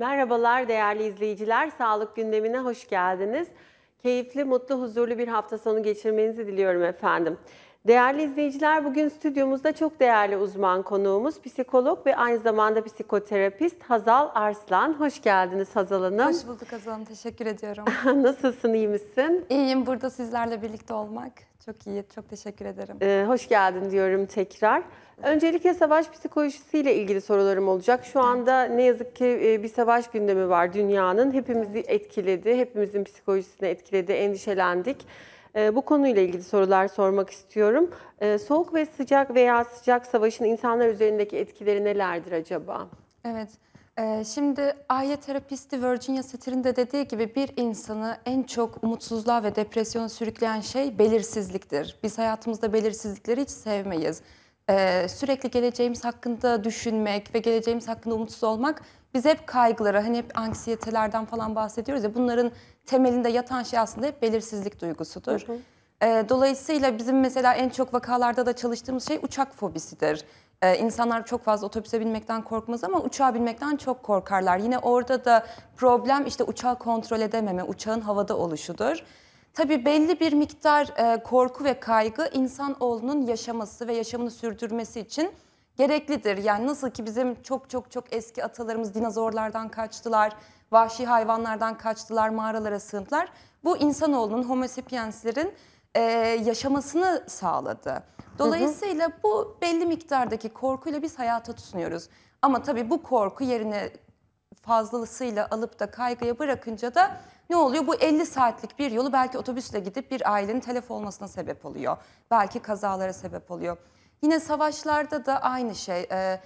Merhabalar değerli izleyiciler. Sağlık gündemine hoş geldiniz. Keyifli, mutlu, huzurlu bir hafta sonu geçirmenizi diliyorum efendim. Değerli izleyiciler, bugün stüdyomuzda çok değerli uzman konuğumuz psikolog ve aynı zamanda psikoterapist Hazal Arslan. Hoş geldiniz Hazal Hanım. Hoş bulduk Hazal Hanım, teşekkür ediyorum. Nasılsın, iyi misin? İyiyim, burada sizlerle birlikte olmak çok iyi, çok teşekkür ederim. Ee, hoş geldin diyorum tekrar. Öncelikle savaş psikolojisiyle ilgili sorularım olacak. Şu anda ne yazık ki e, bir savaş gündemi var dünyanın. Hepimizi etkiledi, hepimizin psikolojisini etkiledi, endişelendik. Ee, bu konuyla ilgili sorular sormak istiyorum. Ee, soğuk ve sıcak veya sıcak savaşın insanlar üzerindeki etkileri nelerdir acaba? Evet. E, şimdi aile terapisti Virginia Satir'in de dediği gibi bir insanı en çok umutsuzluğa ve depresyona sürükleyen şey belirsizliktir. Biz hayatımızda belirsizlikleri hiç sevmeyiz. Ee, sürekli geleceğimiz hakkında düşünmek ve geleceğimiz hakkında umutsuz olmak biz hep kaygılara, hani hep anksiyetelerden falan bahsediyoruz ya bunların temelinde yatan şey aslında hep belirsizlik duygusudur. Hı hı. E, dolayısıyla bizim mesela en çok vakalarda da çalıştığımız şey uçak fobisidir. Ee, insanlar çok fazla otobüse binmekten korkmaz ama uçağa binmekten çok korkarlar. Yine orada da problem işte uçağı kontrol edememe, uçağın havada oluşudur. Tabii belli bir miktar e, korku ve kaygı insanoğlunun yaşaması ve yaşamını sürdürmesi için gereklidir. Yani nasıl ki bizim çok çok çok eski atalarımız dinozorlardan kaçtılar, vahşi hayvanlardan kaçtılar, mağaralara sığındılar. Bu insanoğlunun, homo sapienslerin e, yaşamasını sağladı. Dolayısıyla hı hı. bu belli miktardaki korkuyla biz hayata tutunuyoruz. Ama tabii bu korku yerine fazlasıyla alıp da kaygıya bırakınca da ne oluyor? Bu 50 saatlik bir yolu belki otobüsle gidip bir ailenin telef olmasına sebep oluyor. Belki kazalara sebep oluyor. Yine savaşlarda da aynı şey. Ee,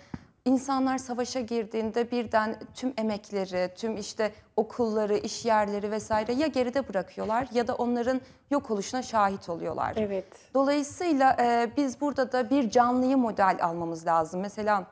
İnsanlar savaşa girdiğinde birden tüm emekleri, tüm işte okulları, iş yerleri vesaire ya geride bırakıyorlar ya da onların yok oluşuna şahit oluyorlar. Evet. Dolayısıyla e, biz burada da bir canlıyı model almamız lazım. Mesela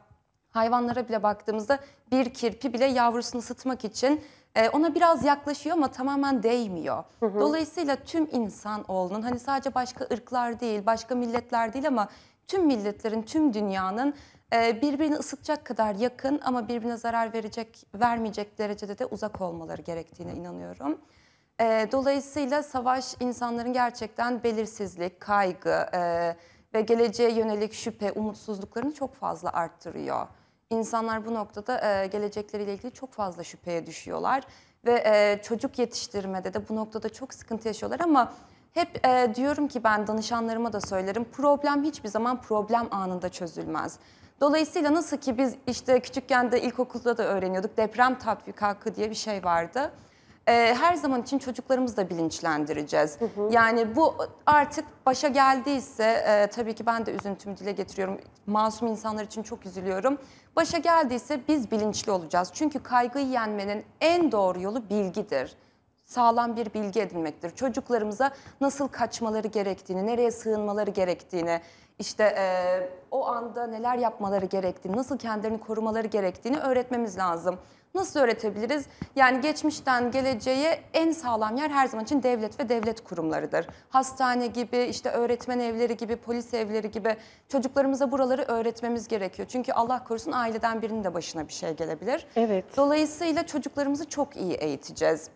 hayvanlara bile baktığımızda bir kirpi bile yavrusunu ısıtmak için ee, ona biraz yaklaşıyor ama tamamen değmiyor. Hı hı. Dolayısıyla tüm insan oğlunun hani sadece başka ırklar değil, başka milletler değil ama tüm milletlerin, tüm dünyanın e, birbirini ısıtacak kadar yakın ama birbirine zarar verecek, vermeyecek derecede de uzak olmaları gerektiğine inanıyorum. E, dolayısıyla savaş insanların gerçekten belirsizlik, kaygı e, ve geleceğe yönelik şüphe, umutsuzluklarını çok fazla arttırıyor. İnsanlar bu noktada e, gelecekleriyle ilgili çok fazla şüpheye düşüyorlar ve e, çocuk yetiştirmede de bu noktada çok sıkıntı yaşıyorlar ama hep e, diyorum ki ben danışanlarıma da söylerim problem hiçbir zaman problem anında çözülmez. Dolayısıyla nasıl ki biz işte küçükken de ilkokulda da öğreniyorduk deprem tatbikakı diye bir şey vardı. E, her zaman için çocuklarımızı da bilinçlendireceğiz. Hı hı. Yani bu artık başa geldiyse e, tabii ki ben de üzüntümü dile getiriyorum. Masum insanlar için çok üzülüyorum. Başa geldiyse biz bilinçli olacağız. Çünkü kaygıyı yenmenin en doğru yolu bilgidir sağlam bir bilgi edinmektir. Çocuklarımıza nasıl kaçmaları gerektiğini, nereye sığınmaları gerektiğini, işte e, o anda neler yapmaları gerektiğini, nasıl kendilerini korumaları gerektiğini öğretmemiz lazım. Nasıl öğretebiliriz? Yani geçmişten geleceğe en sağlam yer her zaman için devlet ve devlet kurumlarıdır. Hastane gibi, işte öğretmen evleri gibi, polis evleri gibi çocuklarımıza buraları öğretmemiz gerekiyor. Çünkü Allah korusun aileden birinin de başına bir şey gelebilir. Evet. Dolayısıyla çocuklarımızı çok iyi eğiteceğiz.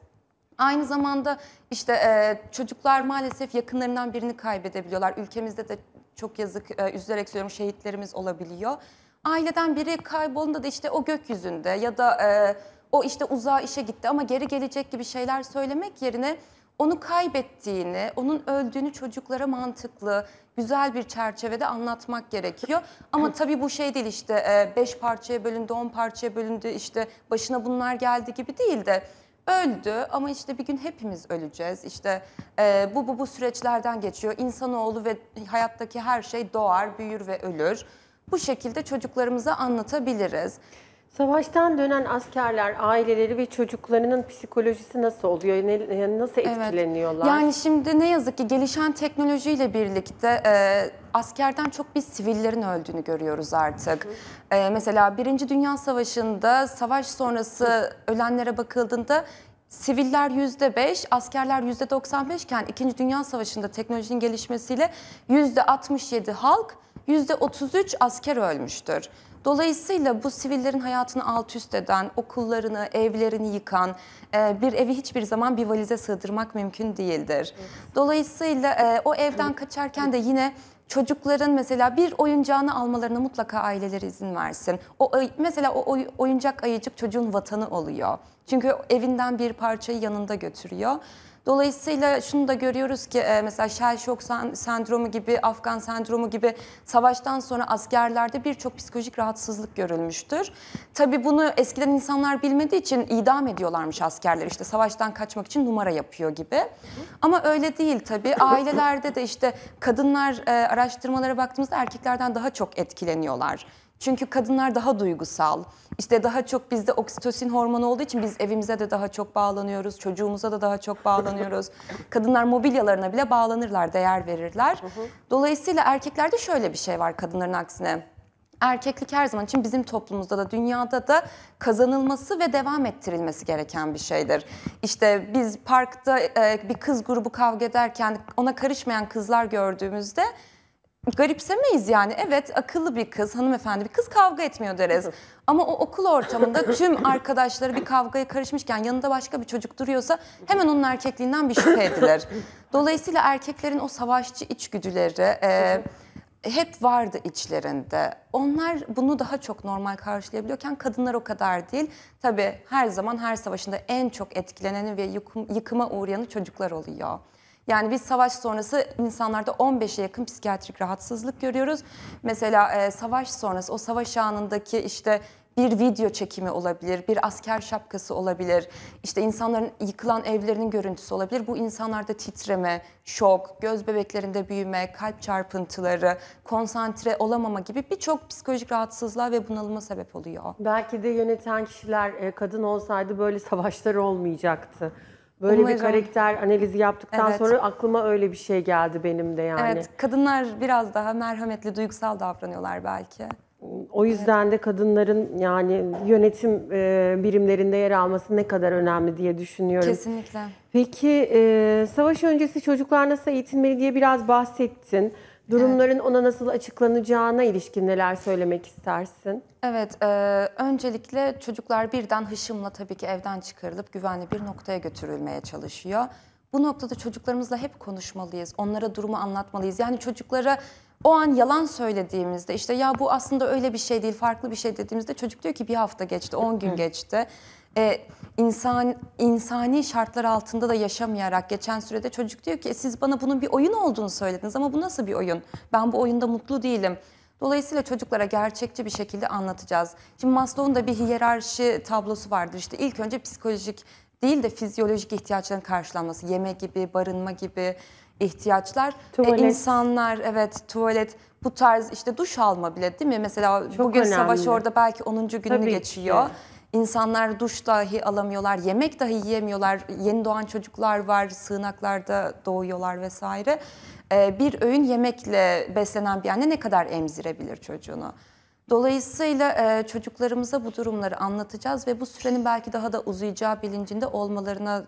Aynı zamanda işte e, çocuklar maalesef yakınlarından birini kaybedebiliyorlar. Ülkemizde de çok yazık e, üzülerek söylüyorum şehitlerimiz olabiliyor. Aileden biri kaybolunda da işte o gökyüzünde ya da e, o işte uzağa işe gitti ama geri gelecek gibi şeyler söylemek yerine onu kaybettiğini, onun öldüğünü çocuklara mantıklı, güzel bir çerçevede anlatmak gerekiyor. Ama tabii bu şey değil işte e, beş parçaya bölündü, on parçaya bölündü, işte başına bunlar geldi gibi değil de öldü ama işte bir gün hepimiz öleceğiz. İşte e, bu bu bu süreçlerden geçiyor. İnsanoğlu ve hayattaki her şey doğar, büyür ve ölür. Bu şekilde çocuklarımıza anlatabiliriz. Savaştan dönen askerler, aileleri ve çocuklarının psikolojisi nasıl oluyor? Ne, nasıl etkileniyorlar? Evet. Yani şimdi ne yazık ki gelişen teknolojiyle birlikte e, askerden çok biz sivillerin öldüğünü görüyoruz artık. Hı. E, mesela Birinci Dünya Savaşı'nda savaş sonrası Hı. ölenlere bakıldığında siviller %5, askerler %95 iken İkinci Dünya Savaşı'nda teknolojinin gelişmesiyle %67 halk, %33 asker ölmüştür. Dolayısıyla bu sivillerin hayatını alt üst eden, okullarını, evlerini yıkan e, bir evi hiçbir zaman bir valize sığdırmak mümkün değildir. Dolayısıyla e, o evden kaçarken de yine çocukların mesela bir oyuncağını almalarına mutlaka aileler izin versin. O mesela o oyuncak ayıcık çocuğun vatanı oluyor. Çünkü evinden bir parçayı yanında götürüyor. Dolayısıyla şunu da görüyoruz ki e, mesela shell shock sendromu gibi, Afgan sendromu gibi savaştan sonra askerlerde birçok psikolojik rahatsızlık görülmüştür. Tabii bunu eskiden insanlar bilmediği için idam ediyorlarmış askerler işte savaştan kaçmak için numara yapıyor gibi. Ama öyle değil tabii. Ailelerde de işte kadınlar e, araştırmalara baktığımızda erkeklerden daha çok etkileniyorlar çünkü kadınlar daha duygusal. İşte daha çok bizde oksitosin hormonu olduğu için biz evimize de daha çok bağlanıyoruz, çocuğumuza da daha çok bağlanıyoruz. kadınlar mobilyalarına bile bağlanırlar, değer verirler. Dolayısıyla erkeklerde şöyle bir şey var kadınların aksine erkeklik her zaman için bizim toplumumuzda da dünyada da kazanılması ve devam ettirilmesi gereken bir şeydir. İşte biz parkta e, bir kız grubu kavga ederken ona karışmayan kızlar gördüğümüzde garipsemeyiz yani. Evet akıllı bir kız, hanımefendi bir kız kavga etmiyor deriz. Ama o okul ortamında tüm arkadaşları bir kavgaya karışmışken yanında başka bir çocuk duruyorsa hemen onun erkekliğinden bir şüphe edilir. Dolayısıyla erkeklerin o savaşçı içgüdüleri e, hep vardı içlerinde. Onlar bunu daha çok normal karşılayabiliyorken kadınlar o kadar değil. Tabii her zaman her savaşında en çok etkileneni ve yıkıma uğrayanı çocuklar oluyor. Yani biz savaş sonrası insanlarda 15'e yakın psikiyatrik rahatsızlık görüyoruz. Mesela e, savaş sonrası o savaş anındaki işte bir video çekimi olabilir, bir asker şapkası olabilir, işte insanların yıkılan evlerinin görüntüsü olabilir. Bu insanlarda titreme, şok, göz bebeklerinde büyüme, kalp çarpıntıları, konsantre olamama gibi birçok psikolojik rahatsızlığa ve bunalıma sebep oluyor. Belki de yöneten kişiler e, kadın olsaydı böyle savaşlar olmayacaktı. Böyle Umulacağım. bir karakter analizi yaptıktan evet. sonra aklıma öyle bir şey geldi benim de yani. Evet, kadınlar biraz daha merhametli, duygusal davranıyorlar belki. O yüzden evet. de kadınların yani yönetim e, birimlerinde yer alması ne kadar önemli diye düşünüyorum. Kesinlikle. Peki e, savaş öncesi çocuklar nasıl eğitilmeli diye biraz bahsettin. Durumların ona nasıl açıklanacağına ilişkin neler söylemek istersin? Evet, e, öncelikle çocuklar birden hışımla tabii ki evden çıkarılıp güvenli bir noktaya götürülmeye çalışıyor. Bu noktada çocuklarımızla hep konuşmalıyız, onlara durumu anlatmalıyız. Yani çocuklara o an yalan söylediğimizde işte ya bu aslında öyle bir şey değil, farklı bir şey dediğimizde çocuk diyor ki bir hafta geçti, on gün geçti e, insan insani şartlar altında da yaşamayarak geçen sürede çocuk diyor ki e, siz bana bunun bir oyun olduğunu söylediniz ama bu nasıl bir oyun? Ben bu oyunda mutlu değilim. Dolayısıyla çocuklara gerçekçi bir şekilde anlatacağız. Şimdi Maslow'un da bir hiyerarşi tablosu vardır. İşte ilk önce psikolojik değil de fizyolojik ihtiyaçların karşılanması. Yeme gibi, barınma gibi ihtiyaçlar. E, tuvalet. E, insanlar evet tuvalet bu tarz işte duş alma bile değil mi? Mesela Çok bugün önemli. savaş orada belki 10. gününü Tabii geçiyor. Ki. İnsanlar duş dahi alamıyorlar, yemek dahi yiyemiyorlar. Yeni doğan çocuklar var, sığınaklarda doğuyorlar vesaire. Ee, bir öğün yemekle beslenen bir anne ne kadar emzirebilir çocuğunu? Dolayısıyla e, çocuklarımıza bu durumları anlatacağız ve bu sürenin belki daha da uzayacağı bilincinde olmalarına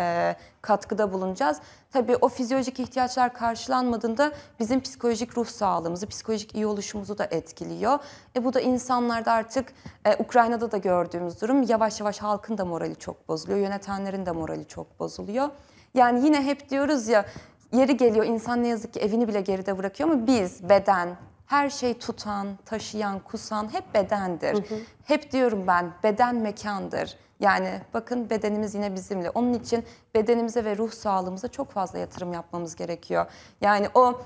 e, katkıda bulunacağız. Tabii o fizyolojik ihtiyaçlar karşılanmadığında bizim psikolojik ruh sağlığımızı, psikolojik iyi oluşumuzu da etkiliyor. E, bu da insanlarda artık e, Ukrayna'da da gördüğümüz durum yavaş yavaş halkın da morali çok bozuluyor, yönetenlerin de morali çok bozuluyor. Yani yine hep diyoruz ya yeri geliyor insan ne yazık ki evini bile geride bırakıyor ama biz beden, her şey tutan, taşıyan, kusan hep bedendir. Hı hı. Hep diyorum ben beden mekandır. Yani bakın bedenimiz yine bizimle. Onun için bedenimize ve ruh sağlığımıza çok fazla yatırım yapmamız gerekiyor. Yani o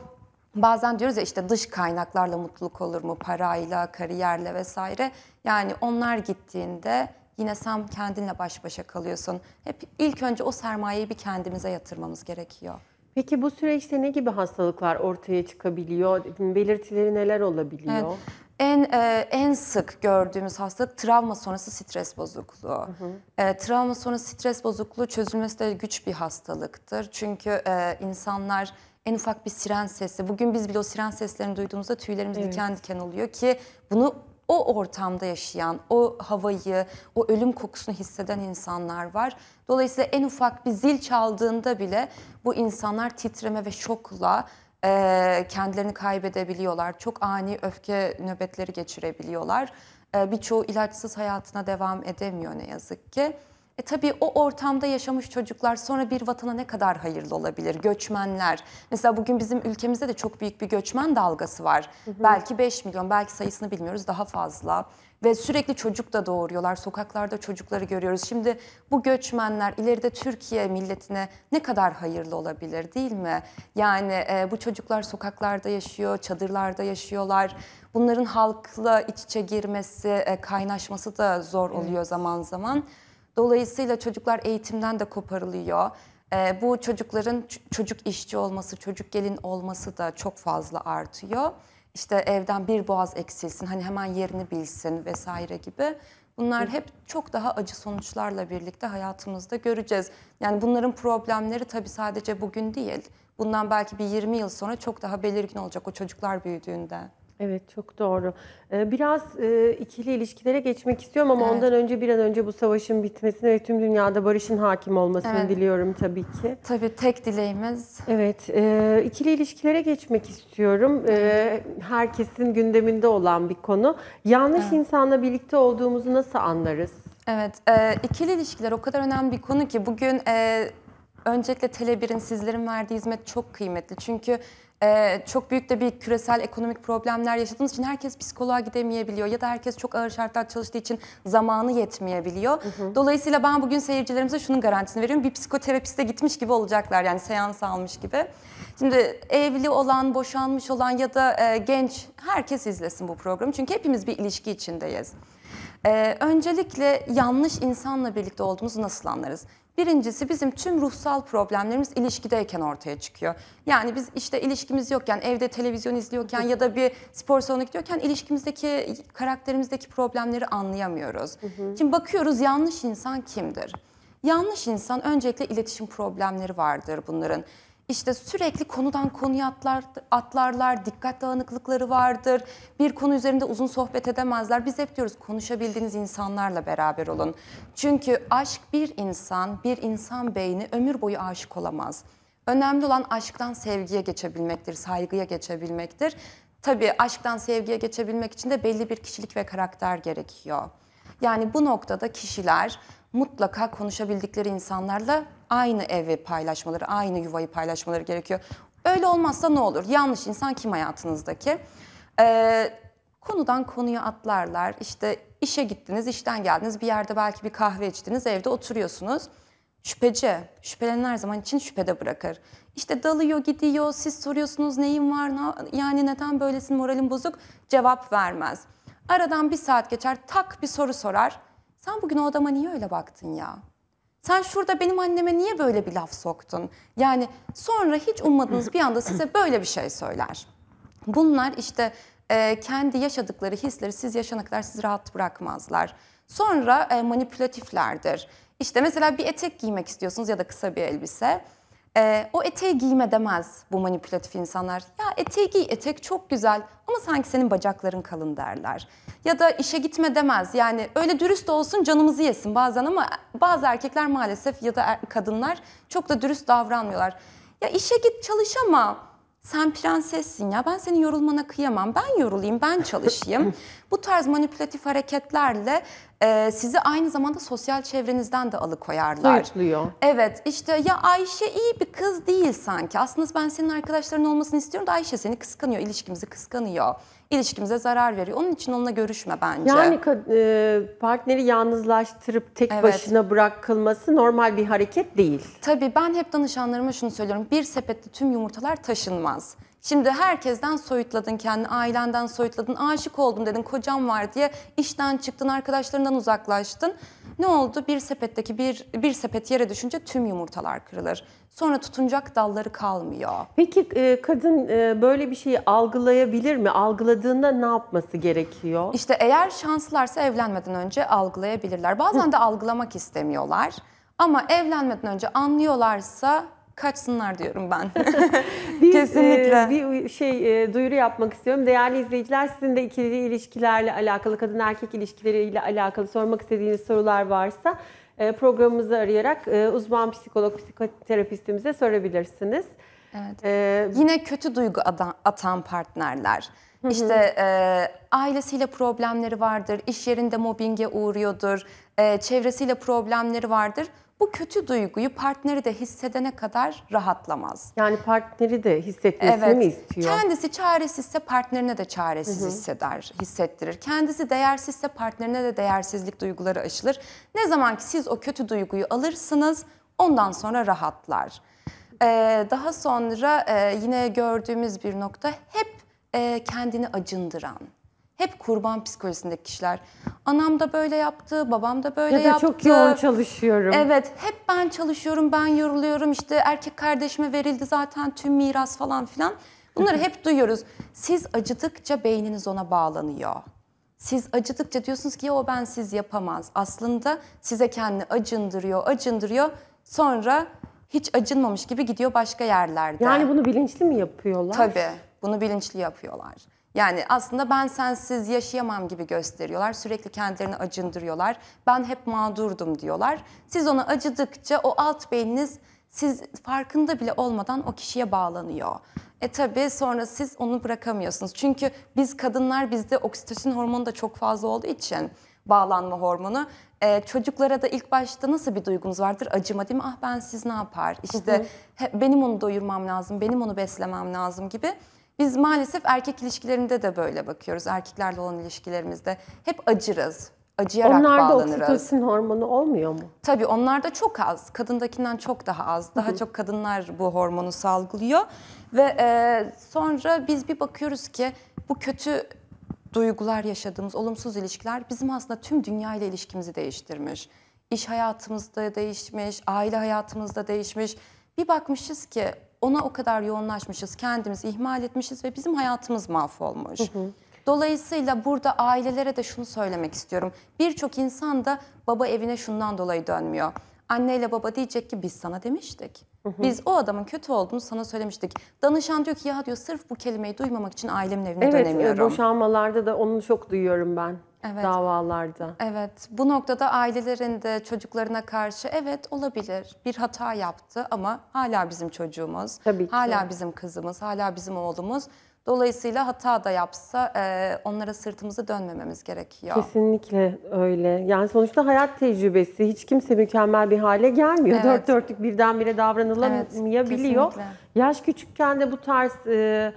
Bazen diyoruz ya işte dış kaynaklarla mutluluk olur mu? Parayla, kariyerle vesaire. Yani onlar gittiğinde yine sen kendinle baş başa kalıyorsun. Hep ilk önce o sermayeyi bir kendimize yatırmamız gerekiyor. Peki bu süreçte ne gibi hastalıklar ortaya çıkabiliyor? Belirtileri neler olabiliyor? Evet en e, en sık gördüğümüz hastalık travma sonrası stres bozukluğu. Hı hı. E, travma sonrası stres bozukluğu çözülmesi de güç bir hastalıktır. Çünkü e, insanlar en ufak bir siren sesi, bugün biz bile o siren seslerini duyduğumuzda tüylerimiz evet. diken diken oluyor ki bunu o ortamda yaşayan, o havayı, o ölüm kokusunu hisseden insanlar var. Dolayısıyla en ufak bir zil çaldığında bile bu insanlar titreme ve şokla e, kendilerini kaybedebiliyorlar. Çok ani öfke nöbetleri geçirebiliyorlar. E, birçoğu ilaçsız hayatına devam edemiyor ne yazık ki. E tabii o ortamda yaşamış çocuklar sonra bir vatana ne kadar hayırlı olabilir? Göçmenler. Mesela bugün bizim ülkemizde de çok büyük bir göçmen dalgası var. Hı hı. Belki 5 milyon, belki sayısını bilmiyoruz daha fazla. Ve sürekli çocuk da doğuruyorlar. Sokaklarda çocukları görüyoruz. Şimdi bu göçmenler ileride Türkiye milletine ne kadar hayırlı olabilir değil mi? Yani e, bu çocuklar sokaklarda yaşıyor, çadırlarda yaşıyorlar. Bunların halkla iç içe girmesi, e, kaynaşması da zor oluyor evet. zaman zaman. Dolayısıyla çocuklar eğitimden de koparılıyor. E, bu çocukların çocuk işçi olması, çocuk gelin olması da çok fazla artıyor işte evden bir boğaz eksilsin hani hemen yerini bilsin vesaire gibi. Bunlar hep çok daha acı sonuçlarla birlikte hayatımızda göreceğiz. Yani bunların problemleri tabii sadece bugün değil. Bundan belki bir 20 yıl sonra çok daha belirgin olacak o çocuklar büyüdüğünde. Evet çok doğru. Ee, biraz e, ikili ilişkilere geçmek istiyorum ama evet. ondan önce bir an önce bu savaşın bitmesini ve tüm dünyada barışın hakim olmasını evet. diliyorum tabii ki. Tabii tek dileğimiz. Evet e, ikili ilişkilere geçmek istiyorum. E, herkesin gündeminde olan bir konu. Yanlış evet. insanla birlikte olduğumuzu nasıl anlarız? Evet ikili ilişkiler o kadar önemli bir konu ki bugün öncelikle Tele1'in sizlerin verdiği hizmet çok kıymetli. Çünkü ee, çok büyük de bir küresel ekonomik problemler yaşadığınız için herkes psikoloğa gidemeyebiliyor ya da herkes çok ağır şartlar çalıştığı için zamanı yetmeyebiliyor. Hı hı. Dolayısıyla ben bugün seyircilerimize şunun garantisini veriyorum. Bir psikoterapiste gitmiş gibi olacaklar yani seans almış gibi. Şimdi evli olan, boşanmış olan ya da e, genç herkes izlesin bu programı. Çünkü hepimiz bir ilişki içindeyiz. Ee, öncelikle yanlış insanla birlikte olduğumuzu nasıl anlarız? Birincisi bizim tüm ruhsal problemlerimiz ilişkideyken ortaya çıkıyor. Yani biz işte ilişkimiz yokken, evde televizyon izliyorken ya da bir spor salonuna gidiyorken ilişkimizdeki, karakterimizdeki problemleri anlayamıyoruz. Hı hı. Şimdi bakıyoruz yanlış insan kimdir? Yanlış insan öncelikle iletişim problemleri vardır bunların işte sürekli konudan konuya atlar, atlarlar, dikkat dağınıklıkları vardır. Bir konu üzerinde uzun sohbet edemezler. Biz hep diyoruz konuşabildiğiniz insanlarla beraber olun. Çünkü aşk bir insan, bir insan beyni ömür boyu aşık olamaz. Önemli olan aşktan sevgiye geçebilmektir, saygıya geçebilmektir. Tabii aşktan sevgiye geçebilmek için de belli bir kişilik ve karakter gerekiyor. Yani bu noktada kişiler mutlaka konuşabildikleri insanlarla Aynı evi paylaşmaları, aynı yuvayı paylaşmaları gerekiyor. Öyle olmazsa ne olur? Yanlış insan kim hayatınızdaki? Ee, konudan konuya atlarlar. İşte işe gittiniz, işten geldiniz. Bir yerde belki bir kahve içtiniz, evde oturuyorsunuz. Şüpheci, şüphelenen her zaman için şüphede bırakır. İşte dalıyor gidiyor, siz soruyorsunuz neyin var, ne, yani neden böylesin, moralim bozuk, cevap vermez. Aradan bir saat geçer, tak bir soru sorar. Sen bugün o adama niye öyle baktın ya? Sen şurada benim anneme niye böyle bir laf soktun? Yani sonra hiç ummadığınız bir anda size böyle bir şey söyler. Bunlar işte e, kendi yaşadıkları hisleri siz yaşana kadar sizi rahat bırakmazlar. Sonra e, manipülatiflerdir. İşte mesela bir etek giymek istiyorsunuz ya da kısa bir elbise. E, o eteği giyme demez bu manipülatif insanlar. Ya eteği giy, etek çok güzel ama sanki senin bacakların kalın derler. Ya da işe gitme demez. Yani öyle dürüst olsun canımızı yesin bazen ama bazı erkekler maalesef ya da er, kadınlar çok da dürüst davranmıyorlar. Ya işe git çalış ama sen prensessin ya ben senin yorulmana kıyamam. Ben yorulayım, ben çalışayım. Bu tarz manipülatif hareketlerle e, sizi aynı zamanda sosyal çevrenizden de alıkoyarlar. Soyutluyor. Evet işte ya Ayşe iyi bir kız değil sanki. Aslında ben senin arkadaşların olmasını istiyorum da Ayşe seni kıskanıyor, ilişkimizi kıskanıyor. İlişkimize zarar veriyor. Onun için onunla görüşme bence. Yani e, partneri yalnızlaştırıp tek evet. başına bırakılması normal bir hareket değil. Tabii ben hep danışanlarıma şunu söylüyorum. Bir sepette tüm yumurtalar taşınmaz. Şimdi herkesten soyutladın kendini, ailenden soyutladın, aşık oldum dedin, kocam var diye işten çıktın, arkadaşlarından uzaklaştın. Ne oldu? Bir sepetteki bir, bir sepet yere düşünce tüm yumurtalar kırılır. Sonra tutunacak dalları kalmıyor. Peki e, kadın e, böyle bir şeyi algılayabilir mi? Algıladığında ne yapması gerekiyor? İşte eğer şanslılarsa evlenmeden önce algılayabilirler. Bazen de algılamak istemiyorlar. Ama evlenmeden önce anlıyorlarsa kaçsınlar diyorum ben. Biz, Kesinlikle. E, bir şey e, duyuru yapmak istiyorum. Değerli izleyiciler sizin de ikili ilişkilerle alakalı, kadın erkek ilişkileriyle alakalı sormak istediğiniz sorular varsa e, programımızı arayarak e, uzman psikolog, psikoterapistimize sorabilirsiniz. Evet. Ee, Yine kötü duygu atan partnerler. İşte e, ailesiyle problemleri vardır, iş yerinde mobbinge uğruyordur, e, çevresiyle problemleri vardır bu kötü duyguyu partneri de hissedene kadar rahatlamaz. Yani partneri de hissetmesini evet. mi istiyor? Kendisi çaresizse partnerine de çaresiz Hı-hı. hisseder, hissettirir. Kendisi değersizse partnerine de değersizlik duyguları aşılır. Ne zaman ki siz o kötü duyguyu alırsınız ondan sonra rahatlar. Ee, daha sonra e, yine gördüğümüz bir nokta hep e, kendini acındıran, hep kurban psikolojisindeki kişiler. Anam da böyle yaptı, babam da böyle yaptı. Ya da yaptı. çok yoğun çalışıyorum. Evet, hep ben çalışıyorum, ben yoruluyorum. İşte erkek kardeşime verildi zaten tüm miras falan filan. Bunları hep duyuyoruz. Siz acıdıkça beyniniz ona bağlanıyor. Siz acıdıkça diyorsunuz ki ya o ben siz yapamaz. Aslında size kendini acındırıyor, acındırıyor. Sonra hiç acınmamış gibi gidiyor başka yerlerde. Yani bunu bilinçli mi yapıyorlar? Tabii, bunu bilinçli yapıyorlar. Yani aslında ben sensiz yaşayamam gibi gösteriyorlar. Sürekli kendilerini acındırıyorlar. Ben hep mağdurdum diyorlar. Siz ona acıdıkça o alt beyniniz siz farkında bile olmadan o kişiye bağlanıyor. E tabii sonra siz onu bırakamıyorsunuz. Çünkü biz kadınlar bizde oksitosin hormonu da çok fazla olduğu için bağlanma hormonu. Ee, çocuklara da ilk başta nasıl bir duygunuz vardır? Acıma değil mi? Ah ben siz ne yapar? İşte hı hı. benim onu doyurmam lazım, benim onu beslemem lazım gibi. Biz maalesef erkek ilişkilerinde de böyle bakıyoruz. Erkeklerle olan ilişkilerimizde hep acırız. Acıyarak Onlarda bağlanırız. Onlarda oksitosin hormonu olmuyor mu? Tabii onlarda çok az. Kadındakinden çok daha az. Daha Hı-hı. çok kadınlar bu hormonu salgılıyor. Ve e, sonra biz bir bakıyoruz ki bu kötü duygular yaşadığımız olumsuz ilişkiler bizim aslında tüm dünya ile ilişkimizi değiştirmiş. İş hayatımızda değişmiş, aile hayatımızda değişmiş. Bir bakmışız ki ona o kadar yoğunlaşmışız, kendimizi ihmal etmişiz ve bizim hayatımız mahvolmuş. Hı hı. Dolayısıyla burada ailelere de şunu söylemek istiyorum. Birçok insan da baba evine şundan dolayı dönmüyor. Anneyle baba diyecek ki biz sana demiştik. Biz o adamın kötü olduğunu sana söylemiştik. Danışan diyor ki ya diyor sırf bu kelimeyi duymamak için ailemin evine evet, dönemiyorum. Evet boşanmalarda da onu çok duyuyorum ben evet. davalarda. Evet. Bu noktada ailelerin de çocuklarına karşı evet olabilir. Bir hata yaptı ama hala bizim çocuğumuz. Tabii ki. Hala bizim kızımız, hala bizim oğlumuz. Dolayısıyla hata da yapsa e, onlara sırtımızı dönmememiz gerekiyor. Kesinlikle öyle. Yani sonuçta hayat tecrübesi. Hiç kimse mükemmel bir hale gelmiyor. Evet. Dört dörtlük birdenbire davranılamayabiliyor. Evet, Yaş küçükken de bu tarz e,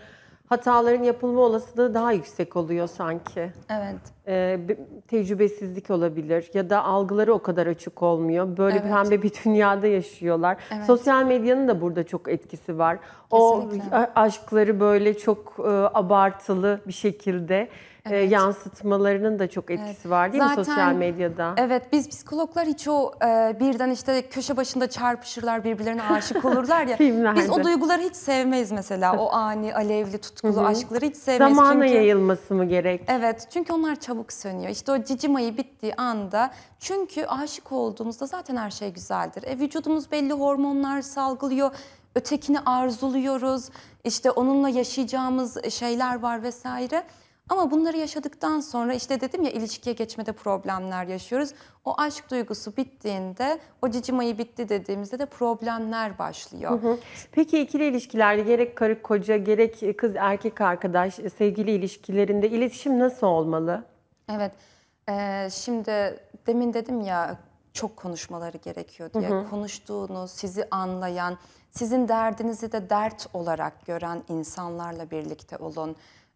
hataların yapılma olasılığı daha yüksek oluyor sanki. Evet e, tecrübesizlik olabilir ya da algıları o kadar açık olmuyor. Böyle evet. pembe bir dünyada yaşıyorlar. Evet. Sosyal medyanın da burada çok etkisi var. Kesinlikle. O aşkları böyle çok e, abartılı bir şekilde e, evet. yansıtmalarının da çok etkisi evet. var değil Zaten, mi sosyal medyada? Evet biz psikologlar hiç o e, birden işte köşe başında çarpışırlar birbirlerine aşık olurlar ya. biz o duyguları hiç sevmeyiz mesela o ani alevli tutkulu Hı-hı. aşkları hiç sevmeyiz. Zamana çünkü, yayılması mı gerek? Evet çünkü onlar çabuk çabuk sönüyor. İşte o cicim ayı bittiği anda çünkü aşık olduğumuzda zaten her şey güzeldir. E, vücudumuz belli hormonlar salgılıyor. Ötekini arzuluyoruz. İşte onunla yaşayacağımız şeyler var vesaire. Ama bunları yaşadıktan sonra işte dedim ya ilişkiye geçmede problemler yaşıyoruz. O aşk duygusu bittiğinde, o cicimayı bitti dediğimizde de problemler başlıyor. Hı hı. Peki ikili ilişkilerde gerek karı koca gerek kız erkek arkadaş sevgili ilişkilerinde iletişim nasıl olmalı? Evet. Ee, şimdi demin dedim ya çok konuşmaları gerekiyor diye. Hı hı. Konuştuğunu, sizi anlayan, sizin derdinizi de dert olarak gören insanlarla birlikte olun.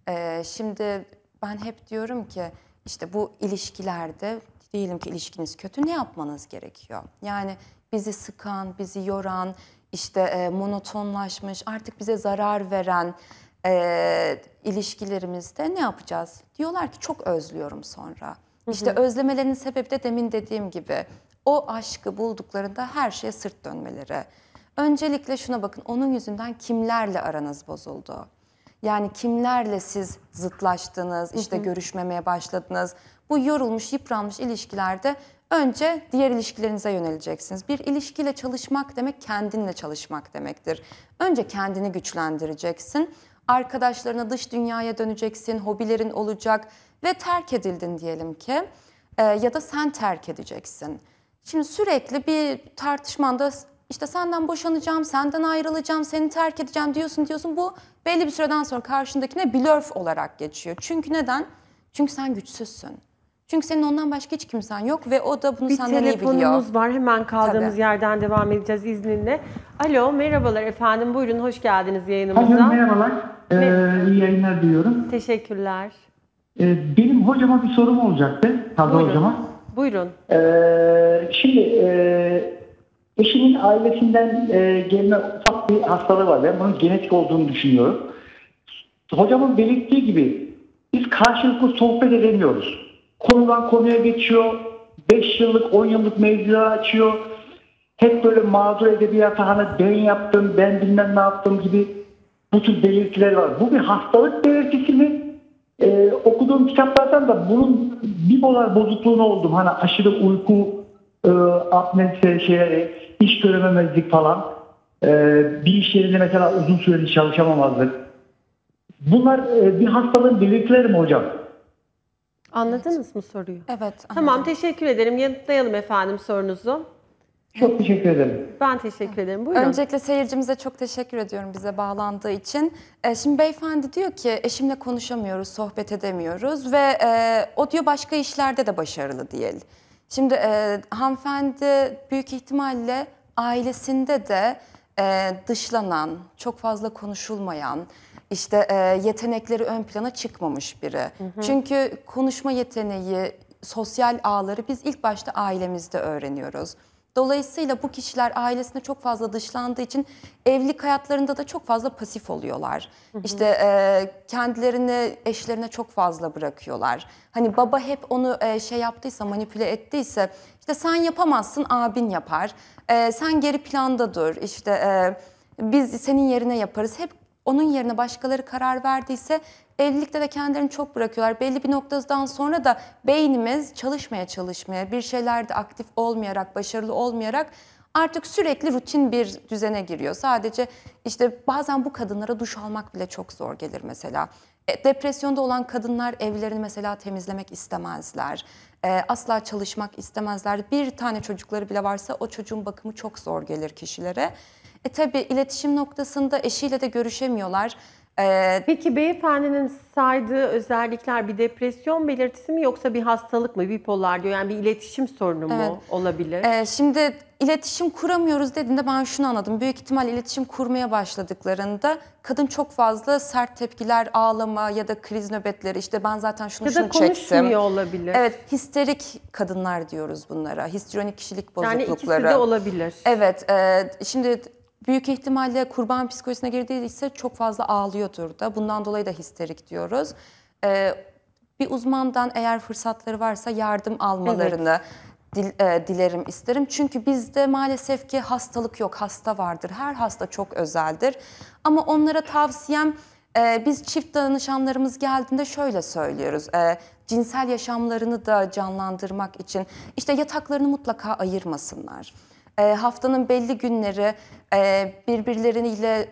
Ee, şimdi ben hep diyorum ki işte bu ilişkilerde diyelim ki ilişkiniz kötü ne yapmanız gerekiyor? Yani bizi sıkan, bizi yoran, işte e, monotonlaşmış, artık bize zarar veren e, ilişkilerimizde ne yapacağız? Diyorlar ki çok özlüyorum sonra. İşte özlemelerinin sebebi de demin dediğim gibi o aşkı bulduklarında her şeye sırt dönmeleri. Öncelikle şuna bakın onun yüzünden kimlerle aranız bozuldu? Yani kimlerle siz zıtlaştınız, işte görüşmemeye başladınız. Bu yorulmuş, yıpranmış ilişkilerde önce diğer ilişkilerinize yöneleceksiniz. Bir ilişkiyle çalışmak demek kendinle çalışmak demektir. Önce kendini güçlendireceksin arkadaşlarına, dış dünyaya döneceksin, hobilerin olacak ve terk edildin diyelim ki e, ya da sen terk edeceksin. Şimdi sürekli bir tartışmanda işte senden boşanacağım, senden ayrılacağım, seni terk edeceğim diyorsun diyorsun. Bu belli bir süreden sonra karşındakine blörf olarak geçiyor. Çünkü neden? Çünkü sen güçsüzsün. Çünkü senin ondan başka hiç kimsen yok ve o da bunu bir senden iyi biliyor. Bir telefonumuz var. Hemen kaldığımız Tabii. yerden devam edeceğiz izninle. Alo, merhabalar efendim. Buyurun, hoş geldiniz yayınımıza. Alo, merhabalar. Ee, iyi yayınlar diliyorum. Teşekkürler. Ee, benim hocama bir sorum olacaktı. Taze Buyurun. hocama. Buyurun. Ee, şimdi e, eşimin ailesinden e, gelme ufak bir hastalığı var. Ben bunun genetik olduğunu düşünüyorum. Hocamın belirttiği gibi biz karşılıklı sohbet edemiyoruz. Konudan konuya geçiyor. 5 yıllık, 10 yıllık mevzular açıyor. Hep böyle mağdur edebiyata hani ben yaptım, ben bilmem ne yaptım gibi bu tür belirtiler var. Bu bir hastalık belirtisi mi? Ee, okuduğum kitaplardan da bunun bipolar bozukluğuna oldum. Hani aşırı uyku, e, apnese, şeye, iş görememezlik falan. Ee, bir iş yerinde mesela uzun süreli çalışamamazlık. Bunlar e, bir hastalığın belirtileri mi hocam? Anladınız mı soruyu? Evet. Anladım. Tamam teşekkür ederim. Yanıtlayalım efendim sorunuzu. Çok teşekkür ederim. Ben teşekkür ederim. Buyurun. Öncelikle seyircimize çok teşekkür ediyorum bize bağlandığı için. E, şimdi beyefendi diyor ki eşimle konuşamıyoruz, sohbet edemiyoruz ve e, o diyor başka işlerde de başarılı diyelim. Şimdi e, hanımefendi büyük ihtimalle ailesinde de e, dışlanan, çok fazla konuşulmayan, işte e, yetenekleri ön plana çıkmamış biri. Hı hı. Çünkü konuşma yeteneği, sosyal ağları biz ilk başta ailemizde öğreniyoruz. Dolayısıyla bu kişiler ailesine çok fazla dışlandığı için evlilik hayatlarında da çok fazla pasif oluyorlar. Hı hı. İşte e, kendilerini eşlerine çok fazla bırakıyorlar. Hani baba hep onu e, şey yaptıysa, manipüle ettiyse işte sen yapamazsın abin yapar. E, sen geri planda dur. İşte e, biz senin yerine yaparız. Hep onun yerine başkaları karar verdiyse Evlilikte de kendilerini çok bırakıyorlar. Belli bir noktadan sonra da beynimiz çalışmaya çalışmaya, bir şeylerde aktif olmayarak, başarılı olmayarak artık sürekli rutin bir düzene giriyor. Sadece işte bazen bu kadınlara duş almak bile çok zor gelir mesela. E, depresyonda olan kadınlar evlerini mesela temizlemek istemezler. E, asla çalışmak istemezler. Bir tane çocukları bile varsa o çocuğun bakımı çok zor gelir kişilere. E tabii iletişim noktasında eşiyle de görüşemiyorlar. Ee, Peki beyefendinin saydığı özellikler bir depresyon belirtisi mi yoksa bir hastalık mı? Bipolar diyor yani bir iletişim sorunu mu evet. olabilir? Ee, şimdi iletişim kuramıyoruz dediğinde ben şunu anladım. Büyük ihtimal iletişim kurmaya başladıklarında kadın çok fazla sert tepkiler, ağlama ya da kriz nöbetleri işte ben zaten şunu ya şunu da konuşmuyor olabilir. Evet histerik kadınlar diyoruz bunlara. Histrionik kişilik bozuklukları. Yani ikisi de olabilir. Evet e, şimdi büyük ihtimalle kurban psikolojisine girdiyse çok fazla ağlıyordur da. Bundan dolayı da histerik diyoruz. E, bir uzmandan eğer fırsatları varsa yardım almalarını evet. dil, e, dilerim isterim. Çünkü bizde maalesef ki hastalık yok, hasta vardır. Her hasta çok özeldir. Ama onlara tavsiyem e, biz çift danışanlarımız geldiğinde şöyle söylüyoruz. E, cinsel yaşamlarını da canlandırmak için işte yataklarını mutlaka ayırmasınlar. Ee, haftanın belli günleri e, birbirleriyle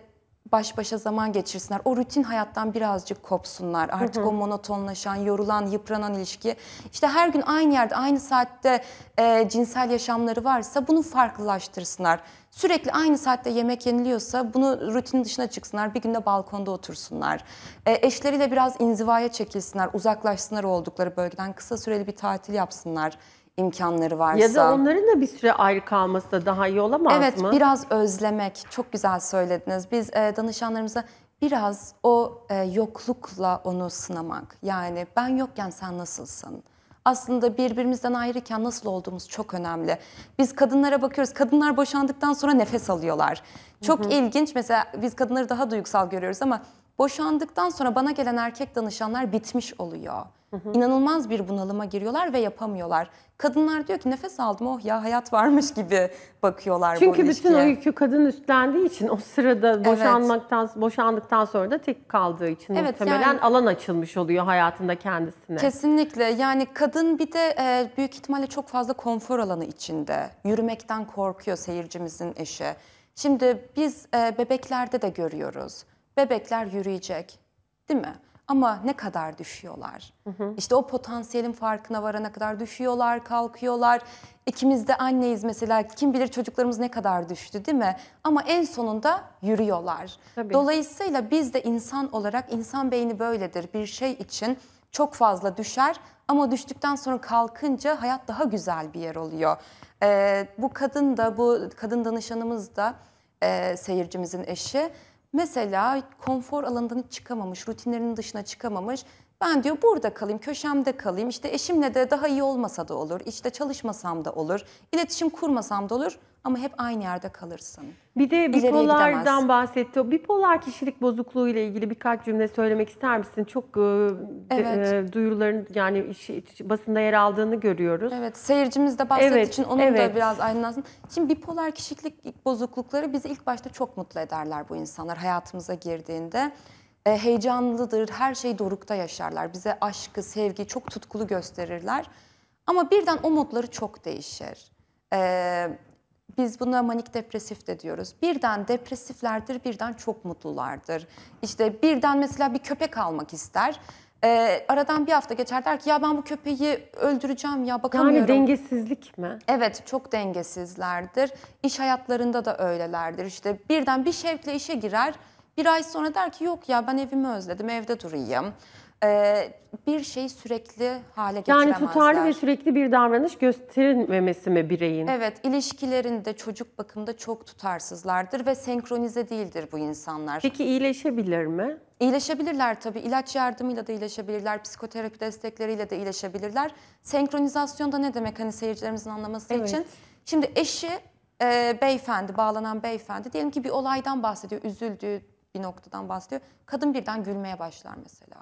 baş başa zaman geçirsinler. O rutin hayattan birazcık kopsunlar. Artık hı hı. o monotonlaşan, yorulan, yıpranan ilişki. İşte her gün aynı yerde, aynı saatte e, cinsel yaşamları varsa bunu farklılaştırsınlar. Sürekli aynı saatte yemek yeniliyorsa bunu rutinin dışına çıksınlar. Bir günde balkonda otursunlar. E, eşleriyle biraz inzivaya çekilsinler. Uzaklaşsınlar oldukları bölgeden. Kısa süreli bir tatil yapsınlar imkanları varsa. Ya da onların da bir süre ayrı kalması da daha iyi olamaz evet, mı? Evet biraz özlemek çok güzel söylediniz. Biz e, danışanlarımıza biraz o e, yoklukla onu sınamak. Yani ben yokken sen nasılsın? Aslında birbirimizden ayrıken nasıl olduğumuz çok önemli. Biz kadınlara bakıyoruz. Kadınlar boşandıktan sonra nefes alıyorlar. Çok hı hı. ilginç. Mesela biz kadınları daha duygusal görüyoruz ama Boşandıktan sonra bana gelen erkek danışanlar bitmiş oluyor. Hı hı. İnanılmaz bir bunalıma giriyorlar ve yapamıyorlar. Kadınlar diyor ki nefes aldım oh ya hayat varmış gibi bakıyorlar Çünkü bu bütün o yükü kadın üstlendiği için o sırada boşanmaktan evet. boşandıktan sonra da tek kaldığı için evet, muhtemelen yani, alan açılmış oluyor hayatında kendisine. Kesinlikle yani kadın bir de e, büyük ihtimalle çok fazla konfor alanı içinde. Yürümekten korkuyor seyircimizin eşi. Şimdi biz e, bebeklerde de görüyoruz bebekler yürüyecek değil mi? Ama ne kadar düşüyorlar? Hı hı. İşte o potansiyelin farkına varana kadar düşüyorlar, kalkıyorlar. İkimiz de anneyiz mesela. Kim bilir çocuklarımız ne kadar düştü değil mi? Ama en sonunda yürüyorlar. Tabii. Dolayısıyla biz de insan olarak insan beyni böyledir. Bir şey için çok fazla düşer ama düştükten sonra kalkınca hayat daha güzel bir yer oluyor. Ee, bu kadın da bu kadın danışanımız da e, seyircimizin eşi Mesela konfor alanından çıkamamış, rutinlerinin dışına çıkamamış, ben diyor burada kalayım, köşemde kalayım, İşte eşimle de daha iyi olmasa da olur, işte çalışmasam da olur, iletişim kurmasam da olur ama hep aynı yerde kalırsın. Bir de bipolardan bahsetti. bipolar kişilik bozukluğu ile ilgili birkaç cümle söylemek ister misin? Çok evet. e, duyuruların yani iş, basında yer aldığını görüyoruz. Evet, seyircimiz de bahsettiği evet, için onun evet. da biraz aydınlansın. Şimdi bipolar kişilik bozuklukları bizi ilk başta çok mutlu ederler bu insanlar hayatımıza girdiğinde e, heyecanlıdır, her şey dorukta yaşarlar. Bize aşkı, sevgi çok tutkulu gösterirler. Ama birden o modları çok değişir. E, biz buna manik depresif de diyoruz. Birden depresiflerdir, birden çok mutlulardır. İşte birden mesela bir köpek almak ister. E, aradan bir hafta geçer der ki ya ben bu köpeği öldüreceğim ya bakamıyorum. Yani dengesizlik mi? Evet çok dengesizlerdir. İş hayatlarında da öylelerdir. İşte birden bir şevkle işe girer bir ay sonra der ki yok ya ben evimi özledim evde durayım. Ee, bir şey sürekli hale getiremezler. Yani tutarlı ve sürekli bir davranış gösterilmemesi mi bireyin? Evet, ilişkilerinde çocuk bakımda çok tutarsızlardır ve senkronize değildir bu insanlar. Peki iyileşebilir mi? İyileşebilirler tabii. İlaç yardımıyla da iyileşebilirler, psikoterapi destekleriyle de iyileşebilirler. Senkronizasyon da ne demek hani seyircilerimizin anlaması evet. için? Şimdi eşi e, beyefendi, bağlanan beyefendi diyelim ki bir olaydan bahsediyor, üzüldüğü bir noktadan bahsediyor. Kadın birden gülmeye başlar mesela.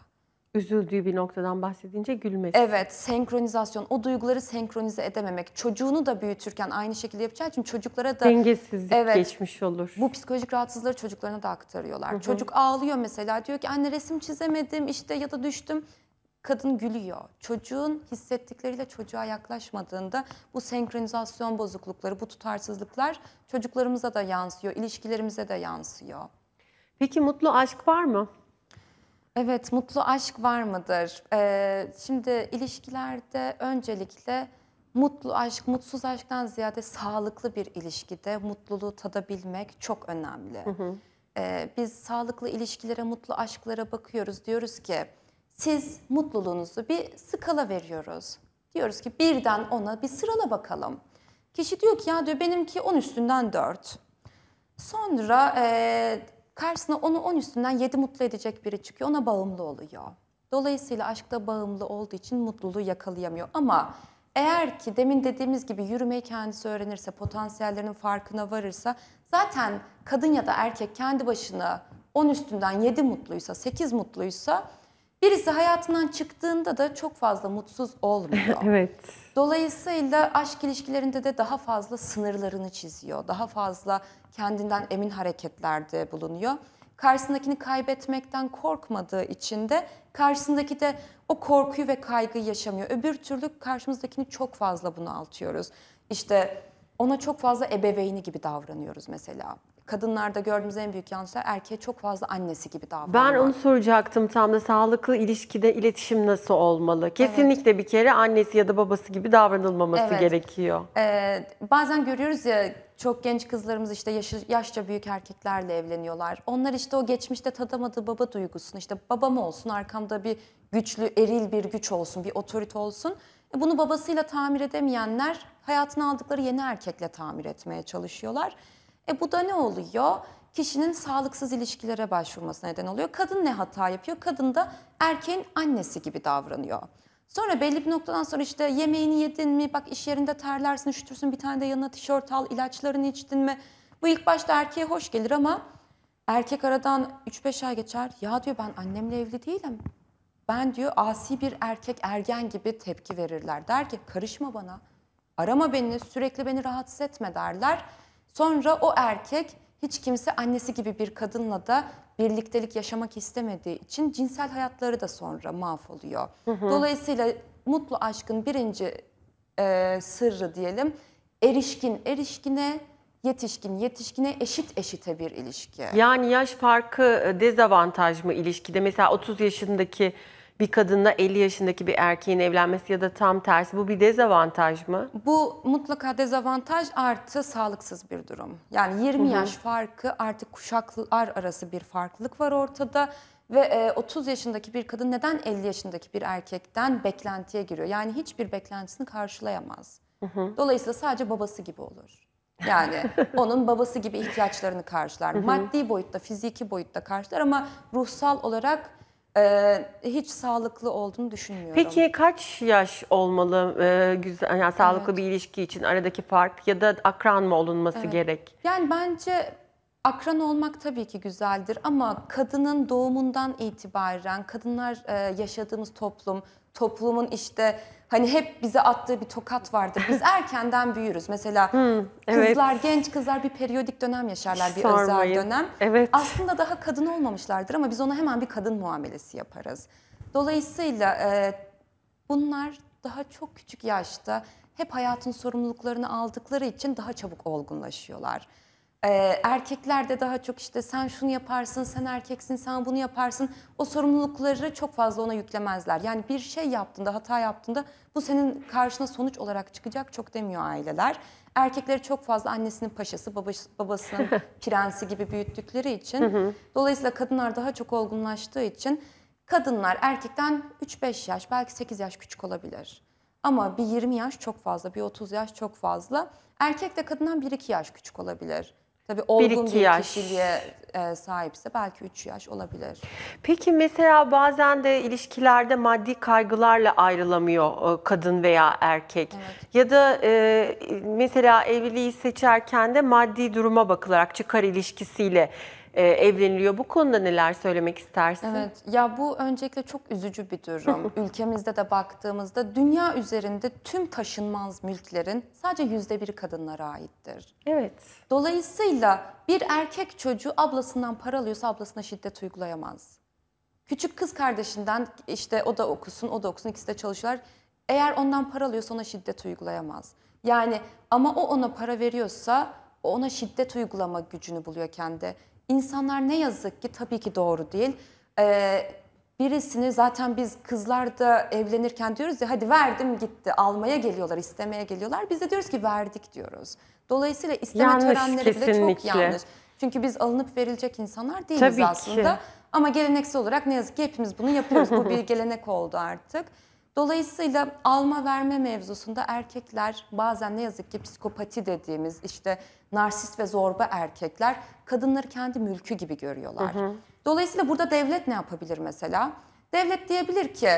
Üzüldüğü bir noktadan bahsedince gülmesi. Evet, senkronizasyon. O duyguları senkronize edememek. Çocuğunu da büyütürken aynı şekilde yapacağı için çocuklara da... Dengesizlik evet, geçmiş olur. Bu psikolojik rahatsızlıkları çocuklarına da aktarıyorlar. Hı hı. Çocuk ağlıyor mesela. Diyor ki anne resim çizemedim işte ya da düştüm kadın gülüyor. Çocuğun hissettikleriyle çocuğa yaklaşmadığında bu senkronizasyon bozuklukları, bu tutarsızlıklar çocuklarımıza da yansıyor, ilişkilerimize de yansıyor. Peki mutlu aşk var mı? Evet, mutlu aşk var mıdır? Ee, şimdi ilişkilerde öncelikle mutlu aşk, mutsuz aşktan ziyade sağlıklı bir ilişkide mutluluğu tadabilmek çok önemli. Hı hı. Ee, biz sağlıklı ilişkilere, mutlu aşklara bakıyoruz. Diyoruz ki siz mutluluğunuzu bir skala veriyoruz. Diyoruz ki birden ona bir sırala bakalım. Kişi diyor ki ya diyor benimki 10 üstünden 4. Sonra e, Karşısına onu 10 üstünden 7 mutlu edecek biri çıkıyor. Ona bağımlı oluyor. Dolayısıyla aşkta bağımlı olduğu için mutluluğu yakalayamıyor. Ama eğer ki demin dediğimiz gibi yürümeyi kendisi öğrenirse, potansiyellerinin farkına varırsa zaten kadın ya da erkek kendi başına 10 üstünden 7 mutluysa, 8 mutluysa Birisi hayatından çıktığında da çok fazla mutsuz olmuyor. evet. Dolayısıyla aşk ilişkilerinde de daha fazla sınırlarını çiziyor. Daha fazla kendinden emin hareketlerde bulunuyor. Karşısındakini kaybetmekten korkmadığı için de karşısındaki de o korkuyu ve kaygıyı yaşamıyor. Öbür türlü karşımızdakini çok fazla bunaltıyoruz. İşte ona çok fazla ebeveyni gibi davranıyoruz mesela kadınlarda gördüğümüz en büyük yanlışlar erkeğe çok fazla annesi gibi davranmak. Ben onu soracaktım tam da sağlıklı ilişkide iletişim nasıl olmalı? Kesinlikle evet. bir kere annesi ya da babası gibi davranılmaması evet. gerekiyor. Ee, bazen görüyoruz ya çok genç kızlarımız işte yaşı, yaşça büyük erkeklerle evleniyorlar. Onlar işte o geçmişte tadamadığı baba duygusunu işte babam olsun arkamda bir güçlü eril bir güç olsun bir otorite olsun. E, bunu babasıyla tamir edemeyenler hayatını aldıkları yeni erkekle tamir etmeye çalışıyorlar. E bu da ne oluyor? Kişinin sağlıksız ilişkilere başvurmasına neden oluyor. Kadın ne hata yapıyor? Kadın da erkeğin annesi gibi davranıyor. Sonra belli bir noktadan sonra işte yemeğini yedin mi, bak iş yerinde terlersin, üşütürsün, bir tane de yanına tişört al, ilaçlarını içtin mi? Bu ilk başta erkeğe hoş gelir ama erkek aradan 3-5 ay geçer. Ya diyor ben annemle evli değilim. Ben diyor asi bir erkek ergen gibi tepki verirler. Der ki karışma bana, arama beni, sürekli beni rahatsız etme derler. Sonra o erkek hiç kimse annesi gibi bir kadınla da birliktelik yaşamak istemediği için cinsel hayatları da sonra mahvoluyor. Hı hı. Dolayısıyla mutlu aşkın birinci e, sırrı diyelim erişkin erişkine yetişkin yetişkine eşit eşite bir ilişki. Yani yaş farkı e, dezavantaj mı ilişkide? Mesela 30 yaşındaki bir kadınla 50 yaşındaki bir erkeğin evlenmesi ya da tam tersi bu bir dezavantaj mı? Bu mutlaka dezavantaj artı sağlıksız bir durum. Yani 20 Hı -hı. yaş farkı artık kuşaklar arası bir farklılık var ortada ve 30 e, yaşındaki bir kadın neden 50 yaşındaki bir erkekten beklentiye giriyor? Yani hiçbir beklentisini karşılayamaz. Hı hı. Dolayısıyla sadece babası gibi olur. Yani onun babası gibi ihtiyaçlarını karşılar. Hı hı. Maddi boyutta, fiziki boyutta karşılar ama ruhsal olarak ee, hiç sağlıklı olduğunu düşünmüyorum. Peki kaç yaş olmalı e, güzel yani sağlıklı evet. bir ilişki için aradaki fark ya da akran mı olunması evet. gerek? Yani bence akran olmak tabii ki güzeldir ama kadının doğumundan itibaren kadınlar e, yaşadığımız toplum, toplumun işte Hani hep bize attığı bir tokat vardı. Biz erkenden büyürüz. Mesela hmm, evet. kızlar, genç kızlar bir periyodik dönem yaşarlar, bir Sarmayın. özel dönem. Evet. Aslında daha kadın olmamışlardır ama biz ona hemen bir kadın muamelesi yaparız. Dolayısıyla e, bunlar daha çok küçük yaşta hep hayatın sorumluluklarını aldıkları için daha çabuk olgunlaşıyorlar. Ee, erkeklerde daha çok işte sen şunu yaparsın, sen erkeksin, sen bunu yaparsın. O sorumlulukları çok fazla ona yüklemezler. Yani bir şey yaptığında, hata yaptığında bu senin karşına sonuç olarak çıkacak çok demiyor aileler. Erkekleri çok fazla annesinin paşası, babası, babasının prensi gibi büyüttükleri için. Dolayısıyla kadınlar daha çok olgunlaştığı için kadınlar erkekten 3-5 yaş, belki 8 yaş küçük olabilir. Ama bir 20 yaş çok fazla, bir 30 yaş çok fazla. Erkek de kadından 1-2 yaş küçük olabilir. Tabii olgun bir, yaş. kişiliğe e, sahipse belki 3 yaş olabilir. Peki mesela bazen de ilişkilerde maddi kaygılarla ayrılamıyor e, kadın veya erkek. Evet. Ya da e, mesela evliliği seçerken de maddi duruma bakılarak çıkar ilişkisiyle e, evleniliyor. Bu konuda neler söylemek istersin? Evet. Ya bu öncelikle çok üzücü bir durum. Ülkemizde de baktığımızda dünya üzerinde tüm taşınmaz mülklerin sadece yüzde bir kadınlara aittir. Evet. Dolayısıyla bir erkek çocuğu ablasından para alıyorsa ablasına şiddet uygulayamaz. Küçük kız kardeşinden işte o da okusun, o da okusun, ikisi de çalışıyorlar. Eğer ondan para alıyorsa ona şiddet uygulayamaz. Yani ama o ona para veriyorsa ona şiddet uygulama gücünü buluyor kendi. İnsanlar ne yazık ki tabii ki doğru değil. E, birisini zaten biz kızlar da evlenirken diyoruz ya hadi verdim gitti almaya geliyorlar istemeye geliyorlar. Biz de diyoruz ki verdik diyoruz. Dolayısıyla isteme yanlış, törenleri kesinlikle. bile çok yanlış. Çünkü biz alınıp verilecek insanlar değiliz Tabii aslında. Ki. Ama geleneksel olarak ne yazık ki hepimiz bunu yapıyoruz. Bu bir gelenek oldu artık. Dolayısıyla alma verme mevzusunda erkekler bazen ne yazık ki psikopati dediğimiz işte narsist ve zorba erkekler kadınları kendi mülkü gibi görüyorlar. Hı hı. Dolayısıyla burada devlet ne yapabilir mesela? Devlet diyebilir ki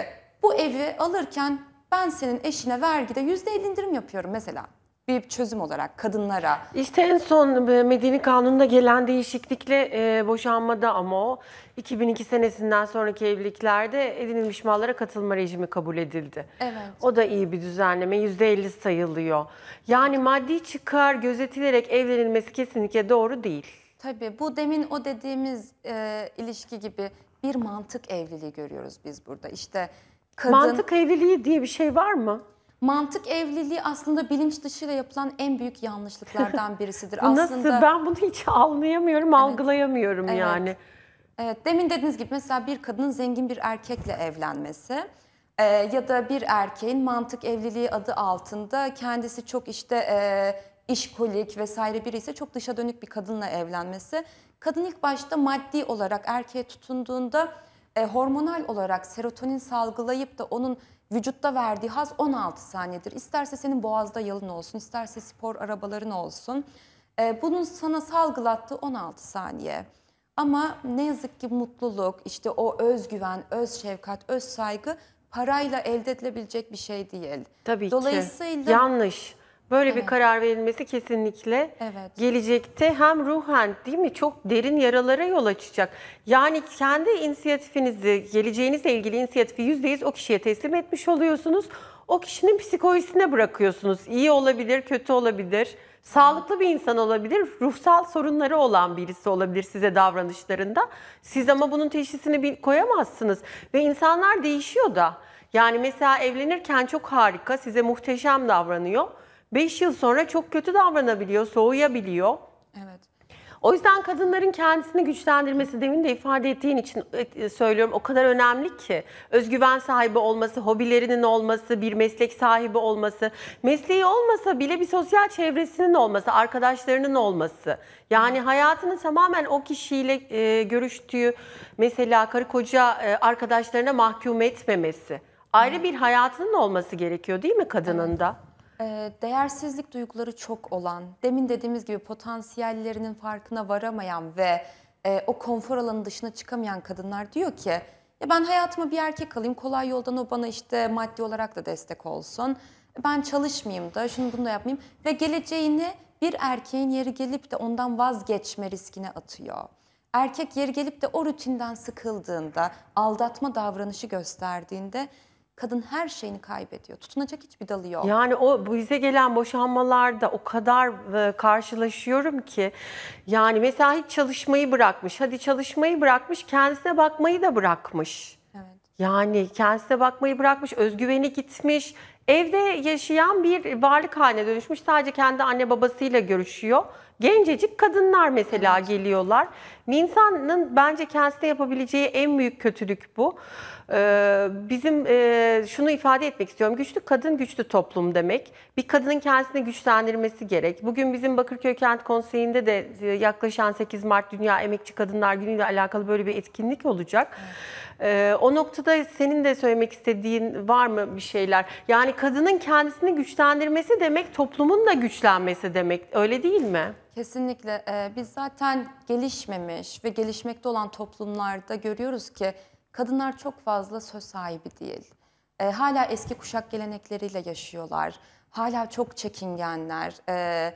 bu evi alırken ben senin eşine vergide yüzde elli indirim yapıyorum mesela bir çözüm olarak kadınlara. İşte en son e, medeni kanunda gelen değişiklikle e, boşanmada ama o 2002 senesinden sonraki evliliklerde edinilmiş mallara katılma rejimi kabul edildi. Evet. O da iyi bir düzenleme. %50 sayılıyor. Yani maddi çıkar gözetilerek evlenilmesi kesinlikle doğru değil. Tabii bu demin o dediğimiz e, ilişki gibi bir mantık evliliği görüyoruz biz burada. İşte kadın... Mantık evliliği diye bir şey var mı? Mantık evliliği aslında bilinç dışıyla yapılan en büyük yanlışlıklardan birisidir. aslında... nasıl? Ben bunu hiç anlayamıyorum, evet. algılayamıyorum evet. yani. Evet, demin dediğiniz gibi mesela bir kadının zengin bir erkekle evlenmesi e, ya da bir erkeğin mantık evliliği adı altında kendisi çok işte e, işkolik vesaire biri ise çok dışa dönük bir kadınla evlenmesi. Kadın ilk başta maddi olarak erkeğe tutunduğunda e, hormonal olarak serotonin salgılayıp da onun vücutta verdiği haz 16 saniyedir. İsterse senin boğazda yalın olsun, isterse spor arabaların olsun. E, bunun sana salgılattığı 16 saniye. Ama ne yazık ki mutluluk, işte o özgüven, öz şefkat, öz saygı parayla elde edilebilecek bir şey değil. Tabii Dolayısıyla ki. Yanlış. Böyle evet. bir karar verilmesi kesinlikle evet. gelecekte hem ruhen değil mi çok derin yaralara yol açacak. Yani kendi inisiyatifinizi, geleceğinizle ilgili inisiyatifi %100 o kişiye teslim etmiş oluyorsunuz. O kişinin psikolojisine bırakıyorsunuz. İyi olabilir, kötü olabilir, sağlıklı bir insan olabilir, ruhsal sorunları olan birisi olabilir size davranışlarında. Siz ama bunun teşhisini koyamazsınız ve insanlar değişiyor da. Yani mesela evlenirken çok harika, size muhteşem davranıyor. 5 yıl sonra çok kötü davranabiliyor, soğuyabiliyor. Evet. O yüzden kadınların kendisini güçlendirmesi demin de ifade ettiğin için e, e, söylüyorum o kadar önemli ki. Özgüven sahibi olması, hobilerinin olması, bir meslek sahibi olması, mesleği olmasa bile bir sosyal çevresinin olması, arkadaşlarının olması. Yani hayatını tamamen o kişiyle e, görüştüğü mesela karı koca e, arkadaşlarına mahkum etmemesi. Ayrı bir hayatının olması gerekiyor değil mi kadının da? e, değersizlik duyguları çok olan, demin dediğimiz gibi potansiyellerinin farkına varamayan ve e, o konfor alanının dışına çıkamayan kadınlar diyor ki ya ben hayatımı bir erkek alayım kolay yoldan o bana işte maddi olarak da destek olsun. Ben çalışmayayım da şunu bunu da yapmayayım ve geleceğini bir erkeğin yeri gelip de ondan vazgeçme riskine atıyor. Erkek yeri gelip de o rutinden sıkıldığında, aldatma davranışı gösterdiğinde kadın her şeyini kaybediyor. Tutunacak hiçbir dalı yok. Yani o bize gelen boşanmalarda o kadar e, karşılaşıyorum ki yani mesela hiç çalışmayı bırakmış. Hadi çalışmayı bırakmış, kendisine bakmayı da bırakmış. Evet. Yani kendisine bakmayı bırakmış, özgüveni gitmiş. Evde yaşayan bir varlık haline dönüşmüş. Sadece kendi anne babasıyla görüşüyor. Gencecik kadınlar mesela evet. geliyorlar. İnsanın bence kendisine yapabileceği en büyük kötülük bu. Ee, bizim e, şunu ifade etmek istiyorum. Güçlü kadın güçlü toplum demek. Bir kadının kendisini güçlendirmesi gerek. Bugün bizim Bakırköy Kent Konseyi'nde de e, yaklaşan 8 Mart Dünya Emekçi Kadınlar Günü ile alakalı böyle bir etkinlik olacak. Ee, o noktada senin de söylemek istediğin var mı bir şeyler? Yani kadının kendisini güçlendirmesi demek toplumun da güçlenmesi demek. Öyle değil mi? Kesinlikle. Ee, biz zaten gelişmemiş ve gelişmekte olan toplumlarda görüyoruz ki kadınlar çok fazla söz sahibi değil. E, hala eski kuşak gelenekleriyle yaşıyorlar. Hala çok çekingenler. E,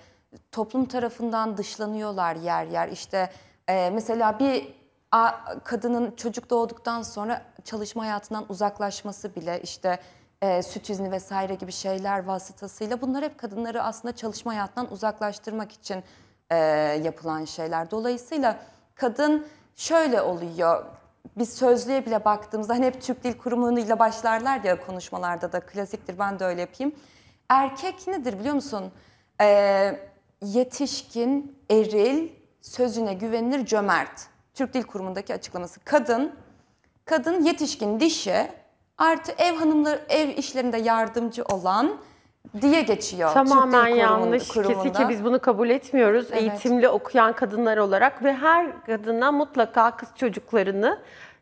toplum tarafından dışlanıyorlar yer yer. İşte e, mesela bir a, kadının çocuk doğduktan sonra çalışma hayatından uzaklaşması bile işte e, süt izni vesaire gibi şeyler vasıtasıyla bunlar hep kadınları aslında çalışma hayatından uzaklaştırmak için e, yapılan şeyler. Dolayısıyla kadın şöyle oluyor biz sözlüğe bile baktığımızda hani hep Türk Dil Kurumu'yla başlarlar ya konuşmalarda da klasiktir ben de öyle yapayım. Erkek nedir biliyor musun? Ee, yetişkin, eril, sözüne güvenilir, cömert. Türk Dil Kurumu'ndaki açıklaması. Kadın, kadın yetişkin dişi artı ev hanımları, ev işlerinde yardımcı olan diye geçiyor. Tamamen yanlış. Kesin ki biz bunu kabul etmiyoruz. Evet. Eğitimli okuyan kadınlar olarak ve her kadına mutlaka kız çocuklarını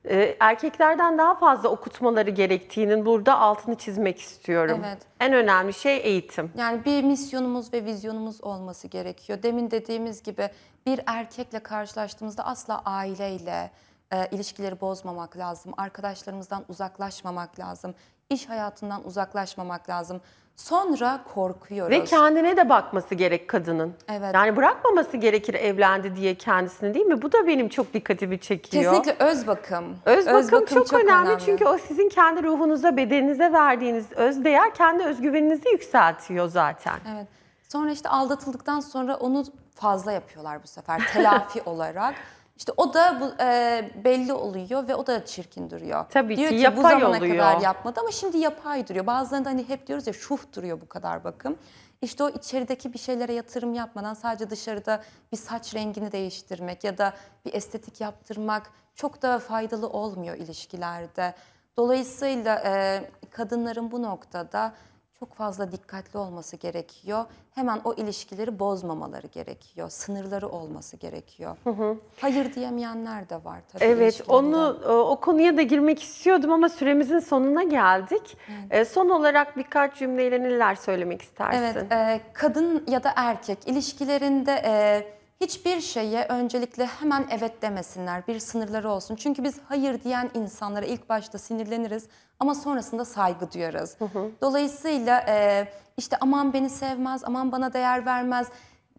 e, erkeklerden daha fazla okutmaları gerektiğinin burada altını çizmek istiyorum. Evet. En önemli şey eğitim. Yani bir misyonumuz ve vizyonumuz olması gerekiyor. Demin dediğimiz gibi bir erkekle karşılaştığımızda asla aileyle e, ilişkileri bozmamak lazım. Arkadaşlarımızdan uzaklaşmamak lazım. İş hayatından uzaklaşmamak lazım. Sonra korkuyoruz. Ve kendine de bakması gerek kadının. Evet. Yani bırakmaması gerekir evlendi diye kendisini değil mi? Bu da benim çok dikkatimi çekiyor. Kesinlikle öz bakım. Öz, bakım, bakım çok, çok önemli, önemli çünkü o sizin kendi ruhunuza, bedeninize verdiğiniz öz değer kendi özgüveninizi yükseltiyor zaten. Evet. Sonra işte aldatıldıktan sonra onu fazla yapıyorlar bu sefer telafi olarak. İşte o da bu, e, belli oluyor ve o da çirkin duruyor. Tabii diyor ki, ki yapay bu zamana oluyor. kadar yapmadı ama şimdi yapay duruyor. Bazılarında hani hep diyoruz ya şuh duruyor bu kadar bakım. İşte o içerideki bir şeylere yatırım yapmadan sadece dışarıda bir saç rengini değiştirmek ya da bir estetik yaptırmak çok da faydalı olmuyor ilişkilerde. Dolayısıyla e, kadınların bu noktada çok fazla dikkatli olması gerekiyor. Hemen o ilişkileri bozmamaları gerekiyor. Sınırları olması gerekiyor. Hı hı. Hayır diyemeyenler de var tabii. Evet, onu e, o konuya da girmek istiyordum ama süremizin sonuna geldik. Evet. E, son olarak birkaç cümleyle neler söylemek istersin? Evet, e, kadın ya da erkek ilişkilerinde e, hiçbir şeye öncelikle hemen evet demesinler. Bir sınırları olsun. Çünkü biz hayır diyen insanlara ilk başta sinirleniriz ama sonrasında saygı duyarız. Hı hı. Dolayısıyla e, işte aman beni sevmez, aman bana değer vermez.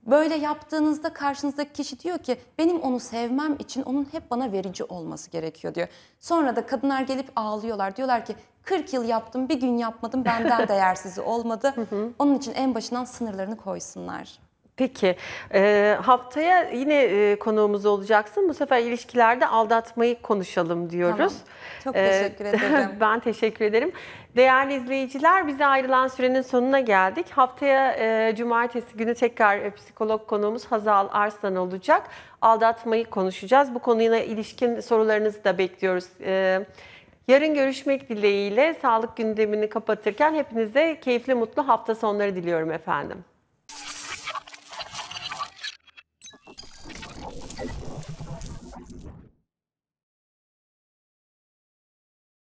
Böyle yaptığınızda karşınızdaki kişi diyor ki benim onu sevmem için onun hep bana verici olması gerekiyor diyor. Sonra da kadınlar gelip ağlıyorlar. Diyorlar ki 40 yıl yaptım bir gün yapmadım benden değersizi olmadı. Onun için en başından sınırlarını koysunlar. Peki e, haftaya yine e, konuğumuz olacaksın. Bu sefer ilişkilerde aldatmayı konuşalım diyoruz. Tamam. Çok e, teşekkür ederim. ben teşekkür ederim. Değerli izleyiciler bize ayrılan sürenin sonuna geldik. Haftaya e, cumartesi günü tekrar e, psikolog konuğumuz Hazal Arslan olacak. Aldatmayı konuşacağız. Bu konuyla ilişkin sorularınızı da bekliyoruz. E, yarın görüşmek dileğiyle sağlık gündemini kapatırken hepinize keyifli mutlu hafta sonları diliyorum efendim.